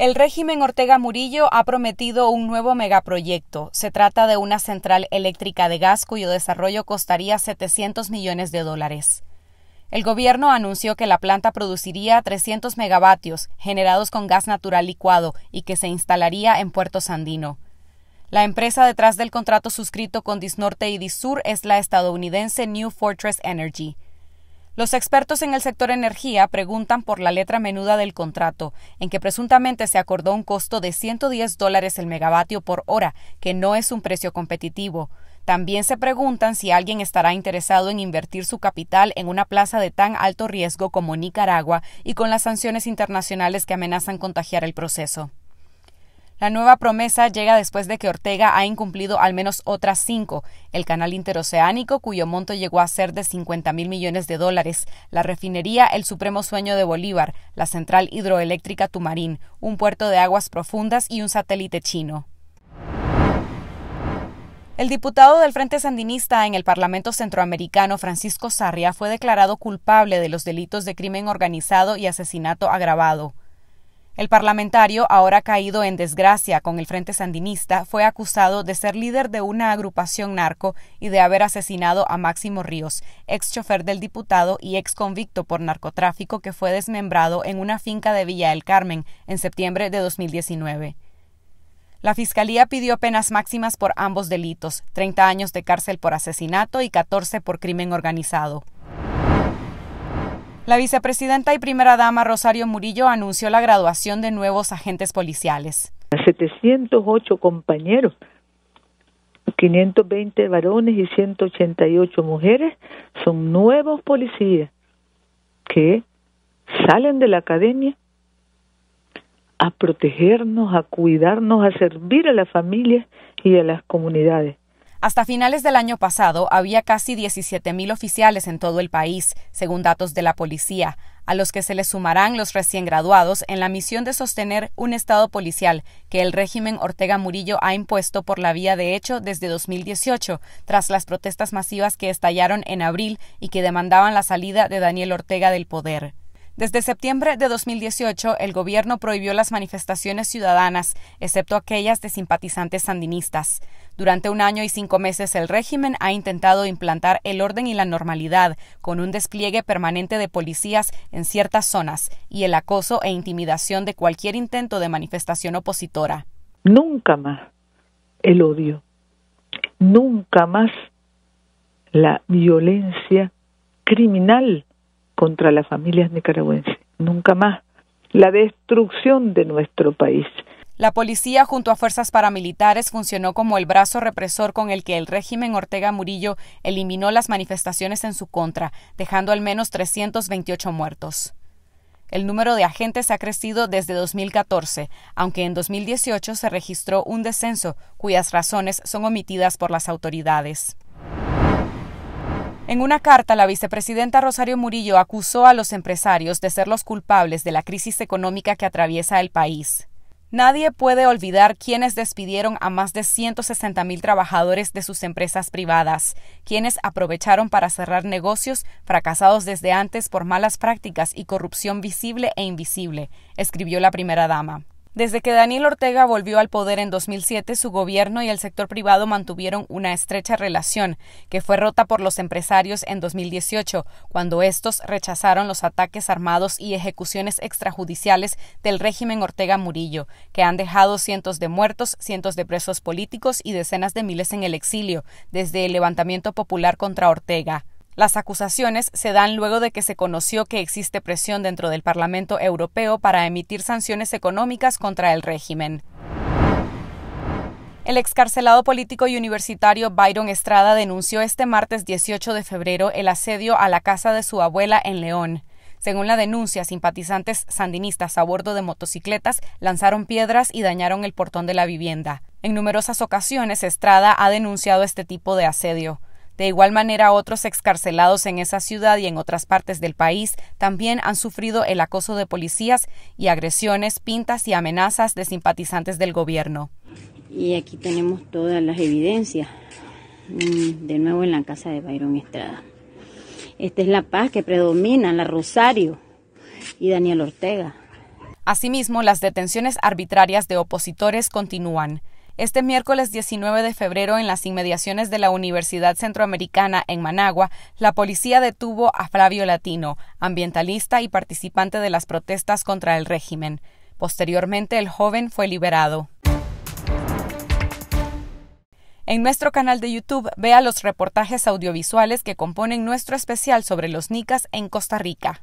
El régimen Ortega Murillo ha prometido un nuevo megaproyecto. Se trata de una central eléctrica de gas cuyo desarrollo costaría 700 millones de dólares. El gobierno anunció que la planta produciría 300 megavatios generados con gas natural licuado y que se instalaría en Puerto Sandino. La empresa detrás del contrato suscrito con Disnorte y Disur es la estadounidense New Fortress Energy. Los expertos en el sector energía preguntan por la letra menuda del contrato, en que presuntamente se acordó un costo de 110 dólares el megavatio por hora, que no es un precio competitivo. También se preguntan si alguien estará interesado en invertir su capital en una plaza de tan alto riesgo como Nicaragua y con las sanciones internacionales que amenazan contagiar el proceso. La nueva promesa llega después de que Ortega ha incumplido al menos otras cinco. El canal interoceánico, cuyo monto llegó a ser de 50 mil millones de dólares, la refinería El Supremo Sueño de Bolívar, la central hidroeléctrica Tumarín, un puerto de aguas profundas y un satélite chino. El diputado del Frente Sandinista en el Parlamento Centroamericano, Francisco Sarria, fue declarado culpable de los delitos de crimen organizado y asesinato agravado. El parlamentario, ahora caído en desgracia con el Frente Sandinista, fue acusado de ser líder de una agrupación narco y de haber asesinado a Máximo Ríos, ex chofer del diputado y ex convicto por narcotráfico que fue desmembrado en una finca de Villa del Carmen en septiembre de 2019. La fiscalía pidió penas máximas por ambos delitos, 30 años de cárcel por asesinato y 14 por crimen organizado. La vicepresidenta y primera dama Rosario Murillo anunció la graduación de nuevos agentes policiales. 708 compañeros, 520 varones y 188 mujeres son nuevos policías que salen de la academia a protegernos, a cuidarnos, a servir a la familia y a las comunidades. Hasta finales del año pasado había casi 17.000 oficiales en todo el país, según datos de la policía, a los que se les sumarán los recién graduados en la misión de sostener un Estado policial que el régimen Ortega Murillo ha impuesto por la vía de hecho desde 2018, tras las protestas masivas que estallaron en abril y que demandaban la salida de Daniel Ortega del poder. Desde septiembre de 2018, el gobierno prohibió las manifestaciones ciudadanas, excepto aquellas de simpatizantes sandinistas. Durante un año y cinco meses, el régimen ha intentado implantar el orden y la normalidad, con un despliegue permanente de policías en ciertas zonas y el acoso e intimidación de cualquier intento de manifestación opositora. Nunca más el odio, nunca más la violencia criminal contra las familias nicaragüenses. Nunca más. La destrucción de nuestro país. La policía junto a fuerzas paramilitares funcionó como el brazo represor con el que el régimen Ortega Murillo eliminó las manifestaciones en su contra, dejando al menos 328 muertos. El número de agentes ha crecido desde 2014, aunque en 2018 se registró un descenso cuyas razones son omitidas por las autoridades. En una carta, la vicepresidenta Rosario Murillo acusó a los empresarios de ser los culpables de la crisis económica que atraviesa el país. Nadie puede olvidar quienes despidieron a más de 160 mil trabajadores de sus empresas privadas, quienes aprovecharon para cerrar negocios fracasados desde antes por malas prácticas y corrupción visible e invisible, escribió la primera dama. Desde que Daniel Ortega volvió al poder en 2007, su gobierno y el sector privado mantuvieron una estrecha relación, que fue rota por los empresarios en 2018, cuando estos rechazaron los ataques armados y ejecuciones extrajudiciales del régimen Ortega Murillo, que han dejado cientos de muertos, cientos de presos políticos y decenas de miles en el exilio, desde el levantamiento popular contra Ortega. Las acusaciones se dan luego de que se conoció que existe presión dentro del Parlamento Europeo para emitir sanciones económicas contra el régimen. El excarcelado político y universitario Byron Estrada denunció este martes 18 de febrero el asedio a la casa de su abuela en León. Según la denuncia, simpatizantes sandinistas a bordo de motocicletas lanzaron piedras y dañaron el portón de la vivienda. En numerosas ocasiones, Estrada ha denunciado este tipo de asedio. De igual manera, otros excarcelados en esa ciudad y en otras partes del país también han sufrido el acoso de policías y agresiones, pintas y amenazas de simpatizantes del gobierno. Y aquí tenemos todas las evidencias, mm, de nuevo en la casa de Byron Estrada. Esta es la paz que predomina, la Rosario y Daniel Ortega. Asimismo, las detenciones arbitrarias de opositores continúan. Este miércoles 19 de febrero, en las inmediaciones de la Universidad Centroamericana en Managua, la policía detuvo a Flavio Latino, ambientalista y participante de las protestas contra el régimen. Posteriormente, el joven fue liberado. En nuestro canal de YouTube vea los reportajes audiovisuales que componen nuestro especial sobre los nicas en Costa Rica.